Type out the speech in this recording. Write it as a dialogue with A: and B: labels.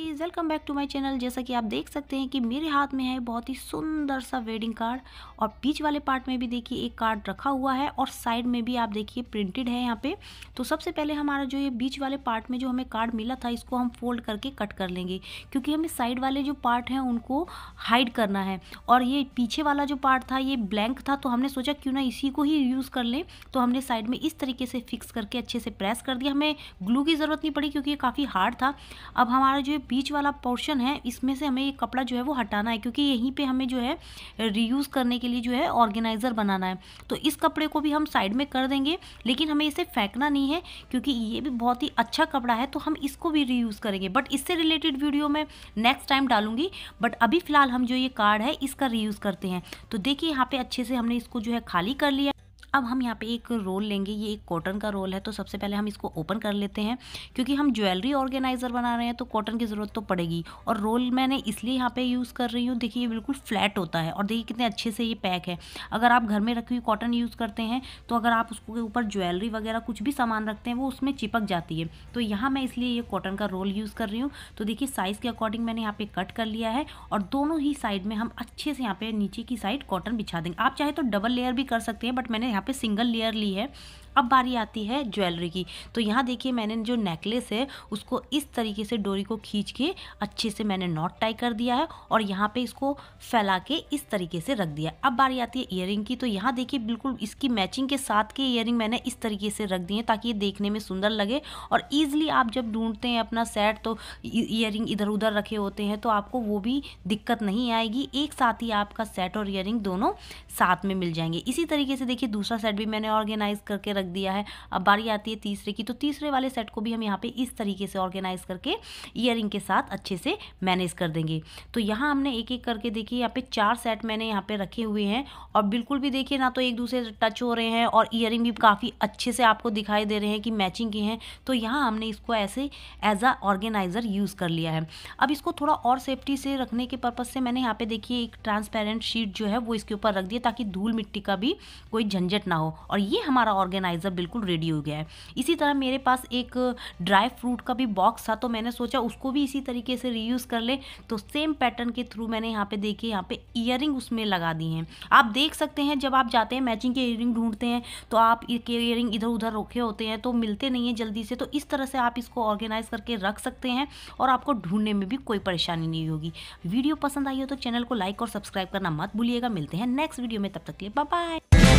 A: please welcome back to my channel जैसा कि आप देख सकते हैं कि मेरे हाथ में है बहुत ही सुंदर सा वेडिंग कार्ड और बीच वाले पार्ट में भी देखिए एक कार्ड रखा हुआ है और साइड में भी आप देखिए प्रिंटेड है यहाँ पे तो सबसे पहले हमारा जो ये बीच वाले पार्ट में जो हमें कार्ड मिला था इसको हम फोल्ड करके कट कर लेंगे क्योंकि हमें साइड वाले जो पार्ट हैं उनको हाइड करना है और ये पीछे वाला जो पार्ट था ये ब्लैंक था तो हमने सोचा क्यों ना इसी को ही यूज़ कर लें तो हमने साइड में इस तरीके से फिक्स करके अच्छे से प्रेस कर दिया हमें ग्लू की ज़रूरत नहीं पड़ी क्योंकि ये काफ़ी हार्ड था अब हमारा जो बीच वाला पोर्शन है इसमें से हमें ये कपड़ा जो है वो हटाना है क्योंकि यहीं पे हमें जो है रीयूज़ करने के लिए जो है ऑर्गेनाइज़र बनाना है तो इस कपड़े को भी हम साइड में कर देंगे लेकिन हमें इसे फेंकना नहीं है क्योंकि ये भी बहुत ही अच्छा कपड़ा है तो हम इसको भी रीयूज़ करेंगे बट इससे रिलेटेड वीडियो मैं नेक्स्ट टाइम डालूंगी बट अभी फ़िलहाल हम जो ये कार्ड है इसका रीयूज़ करते हैं तो देखिए यहाँ पर अच्छे से हमने इसको जो है खाली कर लिया अब हम यहाँ पे एक रोल लेंगे ये एक कॉटन का रोल है तो सबसे पहले हम इसको ओपन कर लेते हैं क्योंकि हम ज्वेलरी ऑर्गेनाइज़र बना रहे हैं तो कॉटन की ज़रूरत तो पड़ेगी और रोल मैंने इसलिए यहाँ पर यूज़ कर रही हूँ देखिए ये बिल्कुल फ्लैट होता है और देखिए कितने अच्छे से ये पैक है अगर आप घर में रखी हुई कॉटन यूज़ करते हैं तो अगर आप उसके ऊपर ज्वेलरी वगैरह कुछ भी सामान रखते हैं वो उसमें चिपक जाती है तो यहाँ मैं इसलिए ये कॉटन का रोल यूज़ कर रही हूँ तो देखिए साइज़ के अकॉर्डिंग मैंने यहाँ पे कट कर लिया है और दोनों ही साइड में हम अच्छे से यहाँ पे नीचे की साइड कॉटन बिछा देंगे आप चाहे तो डबल लेयर भी कर सकते हैं बट मैंने यहाँ यहाँ पे सिंगल लेयर ली है अब बारी आती है ज्वेलरी की तो यहाँ देखिए मैंने जो नेकलेस है उसको इस तरीके से डोरी को खींच के अच्छे से मैंने नॉट टाई कर दिया है और यहाँ पे इसको फैला के इस तरीके से रख दिया अब बारी आती है इयर की तो यहाँ देखिए बिल्कुल इसकी मैचिंग के साथ के इयर मैंने इस तरीके से रख दिए ताकि ये देखने में सुंदर लगे और ईजिली आप जब ढूंढते हैं अपना सेट तो इयर इधर उधर रखे होते हैं तो आपको वो भी दिक्कत नहीं आएगी एक साथ ही आपका सेट और इयर दोनों साथ में मिल जाएंगे इसी तरीके से देखिए दूसरा सेट भी मैंने ऑर्गेनाइज करके रख दिया है अब बारी आती है तीसरे की तो तीसरे वाले सेट को भी हम यहाँ पे इस तरीके से ऑर्गेनाइज करके ईयर के साथ अच्छे से मैनेज कर देंगे तो यहाँ हमने एक एक करके देखिए यहाँ पे चार सेट मैंने यहाँ पे रखे हुए हैं और बिल्कुल भी देखिए ना तो एक दूसरे टच हो रहे हैं और ईयर भी काफ़ी अच्छे से आपको दिखाई दे रहे हैं कि मैचिंग के हैं तो यहाँ हमने इसको ऐसे एज आ ऑर्गेनाइज़र यूज़ कर लिया है अब इसको थोड़ा और सेफ्टी से रखने के पर्पज़ से मैंने यहाँ पर देखिए एक ट्रांसपेरेंट शीट जो है वो इसके ऊपर रख दिया ताकि धूल मिट्टी का भी कोई झंझट ना हो और ये हमारा ऑर्गेनाइज ऑर्गेनाइज़र बिल्कुल रेडी हो गया है इसी तरह मेरे पास एक ड्राई फ्रूट का भी बॉक्स था तो मैंने सोचा उसको भी इसी तरीके से रीयूज़ कर ले तो सेम पैटर्न के थ्रू मैंने यहाँ पे देखे यहाँ पे इयर उसमें लगा दी हैं आप देख सकते हैं जब आप जाते हैं मैचिंग के इयर ढूंढते हैं तो आप के इयर इधर उधर रोके होते हैं तो मिलते नहीं हैं जल्दी से तो इस तरह से आप इसको ऑर्गेनाइज़ करके रख सकते हैं और आपको ढूंढने में भी कोई परेशानी नहीं होगी वीडियो पसंद आई हो तो चैनल को लाइक और सब्सक्राइब करना मत भूलिएगा मिलते हैं नेक्स्ट वीडियो में तब तक के लिए बाय